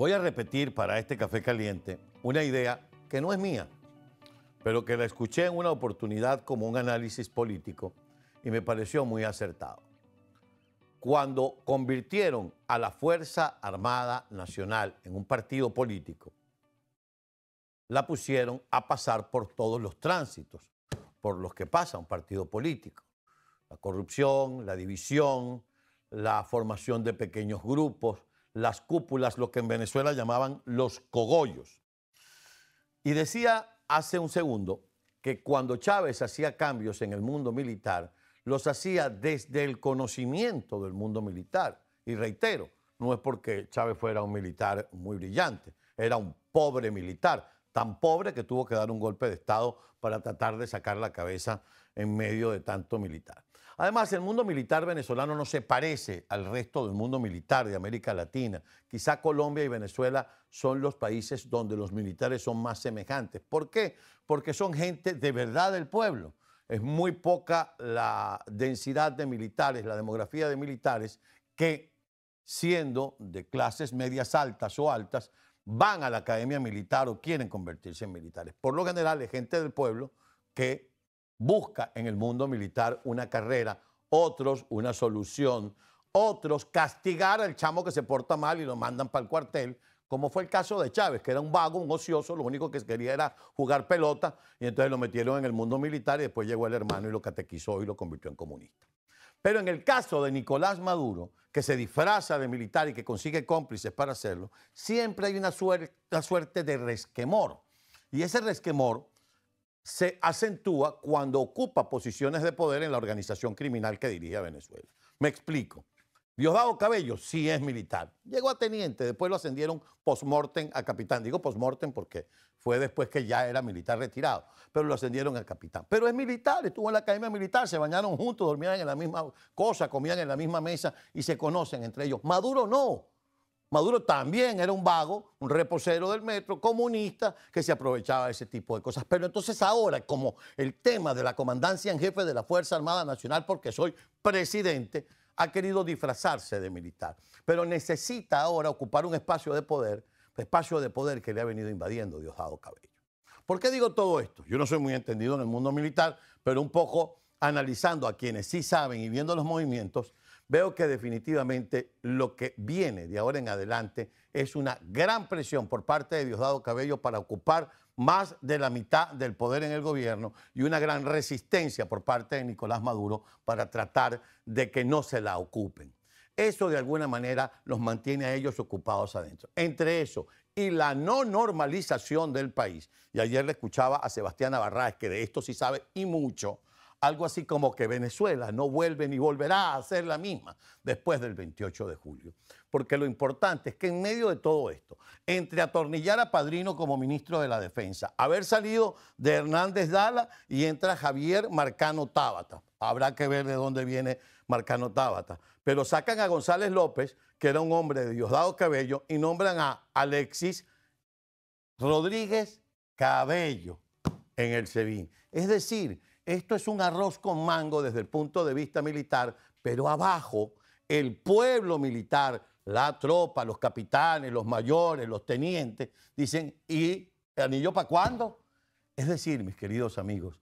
Voy a repetir para este café caliente una idea que no es mía, pero que la escuché en una oportunidad como un análisis político y me pareció muy acertado. Cuando convirtieron a la Fuerza Armada Nacional en un partido político, la pusieron a pasar por todos los tránsitos por los que pasa un partido político. La corrupción, la división, la formación de pequeños grupos, las cúpulas, lo que en Venezuela llamaban los cogollos. Y decía hace un segundo que cuando Chávez hacía cambios en el mundo militar, los hacía desde el conocimiento del mundo militar. Y reitero, no es porque Chávez fuera un militar muy brillante, era un pobre militar, tan pobre que tuvo que dar un golpe de Estado para tratar de sacar la cabeza en medio de tanto militar. Además, el mundo militar venezolano no se parece al resto del mundo militar de América Latina. Quizá Colombia y Venezuela son los países donde los militares son más semejantes. ¿Por qué? Porque son gente de verdad del pueblo. Es muy poca la densidad de militares, la demografía de militares que, siendo de clases medias altas o altas, van a la academia militar o quieren convertirse en militares. Por lo general, es gente del pueblo que busca en el mundo militar una carrera, otros una solución, otros castigar al chamo que se porta mal y lo mandan para el cuartel, como fue el caso de Chávez, que era un vago, un ocioso, lo único que quería era jugar pelota, y entonces lo metieron en el mundo militar y después llegó el hermano y lo catequizó y lo convirtió en comunista. Pero en el caso de Nicolás Maduro, que se disfraza de militar y que consigue cómplices para hacerlo, siempre hay una suerte, suerte de resquemor. Y ese resquemor se acentúa cuando ocupa posiciones de poder en la organización criminal que dirige a Venezuela. Me explico. Diosdado Cabello sí es militar. Llegó a teniente, después lo ascendieron post-mortem a capitán. Digo post-mortem porque fue después que ya era militar retirado, pero lo ascendieron a capitán. Pero es militar, estuvo en la academia militar, se bañaron juntos, dormían en la misma cosa, comían en la misma mesa y se conocen entre ellos. Maduro no. Maduro también era un vago, un reposero del metro, comunista, que se aprovechaba de ese tipo de cosas. Pero entonces ahora, como el tema de la comandancia en jefe de la Fuerza Armada Nacional, porque soy presidente, ha querido disfrazarse de militar. Pero necesita ahora ocupar un espacio de poder, espacio de poder que le ha venido invadiendo Diosdado Cabello. ¿Por qué digo todo esto? Yo no soy muy entendido en el mundo militar, pero un poco analizando a quienes sí saben y viendo los movimientos, veo que definitivamente lo que viene de ahora en adelante es una gran presión por parte de Diosdado Cabello para ocupar más de la mitad del poder en el gobierno y una gran resistencia por parte de Nicolás Maduro para tratar de que no se la ocupen. Eso de alguna manera los mantiene a ellos ocupados adentro. Entre eso y la no normalización del país, y ayer le escuchaba a Sebastián Navarraes, que de esto sí sabe y mucho, algo así como que Venezuela no vuelve ni volverá a ser la misma después del 28 de julio. Porque lo importante es que en medio de todo esto, entre atornillar a Padrino como ministro de la Defensa, haber salido de Hernández Dala y entra Javier Marcano Tábata. Habrá que ver de dónde viene Marcano Tábata. Pero sacan a González López, que era un hombre de Diosdado Cabello, y nombran a Alexis Rodríguez Cabello en el SEBIN. Es decir, esto es un arroz con mango desde el punto de vista militar, pero abajo el pueblo militar, la tropa, los capitanes, los mayores, los tenientes, dicen, ¿y anillo para cuándo? Es decir, mis queridos amigos,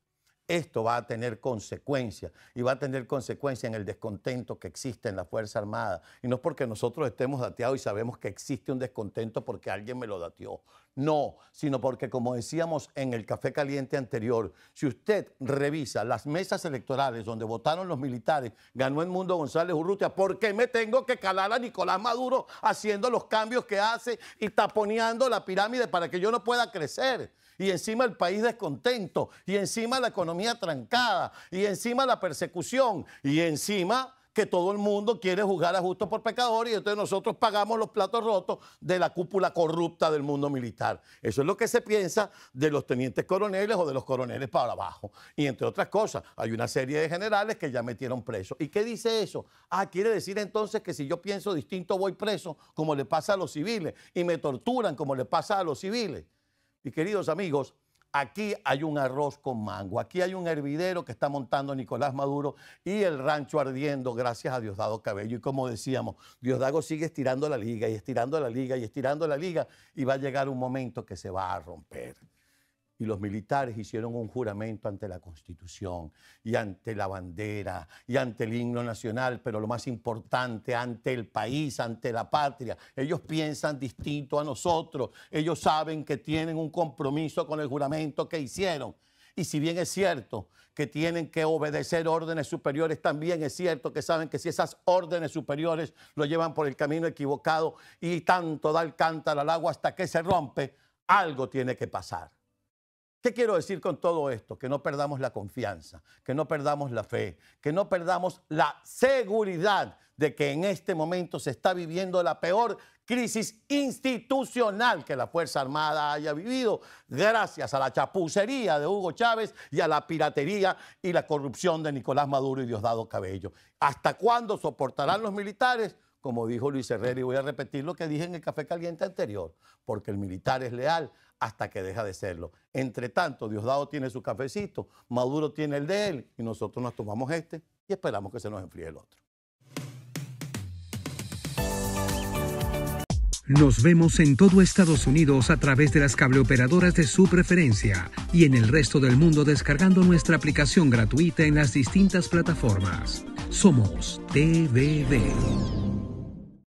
esto va a tener consecuencias y va a tener consecuencias en el descontento que existe en la Fuerza Armada. Y no es porque nosotros estemos dateados y sabemos que existe un descontento porque alguien me lo dateó. No, sino porque como decíamos en el café caliente anterior, si usted revisa las mesas electorales donde votaron los militares, ganó el mundo González Urrutia, ¿por qué me tengo que calar a Nicolás Maduro haciendo los cambios que hace y taponeando la pirámide para que yo no pueda crecer? y encima el país descontento, y encima la economía trancada, y encima la persecución, y encima que todo el mundo quiere juzgar a justo por pecador y entonces nosotros pagamos los platos rotos de la cúpula corrupta del mundo militar. Eso es lo que se piensa de los tenientes coroneles o de los coroneles para abajo. Y entre otras cosas, hay una serie de generales que ya metieron preso. ¿Y qué dice eso? Ah, quiere decir entonces que si yo pienso distinto voy preso, como le pasa a los civiles, y me torturan como le pasa a los civiles. Y queridos amigos, aquí hay un arroz con mango, aquí hay un hervidero que está montando Nicolás Maduro y el rancho ardiendo gracias a Diosdado Cabello. Y como decíamos, Diosdado sigue estirando la liga y estirando la liga y estirando la liga y va a llegar un momento que se va a romper y los militares hicieron un juramento ante la Constitución y ante la bandera y ante el himno nacional, pero lo más importante, ante el país, ante la patria. Ellos piensan distinto a nosotros, ellos saben que tienen un compromiso con el juramento que hicieron. Y si bien es cierto que tienen que obedecer órdenes superiores, también es cierto que saben que si esas órdenes superiores lo llevan por el camino equivocado y tanto da el cántaro al agua hasta que se rompe, algo tiene que pasar. ¿Qué quiero decir con todo esto? Que no perdamos la confianza, que no perdamos la fe, que no perdamos la seguridad de que en este momento se está viviendo la peor crisis institucional que la Fuerza Armada haya vivido, gracias a la chapucería de Hugo Chávez y a la piratería y la corrupción de Nicolás Maduro y Diosdado Cabello. ¿Hasta cuándo soportarán los militares? Como dijo Luis Herrera, y voy a repetir lo que dije en el café caliente anterior, porque el militar es leal hasta que deja de serlo. Entre tanto, Diosdado tiene su cafecito, Maduro tiene el de él y nosotros nos tomamos este y esperamos que se nos enfríe el otro. Nos vemos en todo Estados Unidos a través de las cableoperadoras de su preferencia y en el resto del mundo descargando nuestra aplicación gratuita en las distintas plataformas. Somos TVB.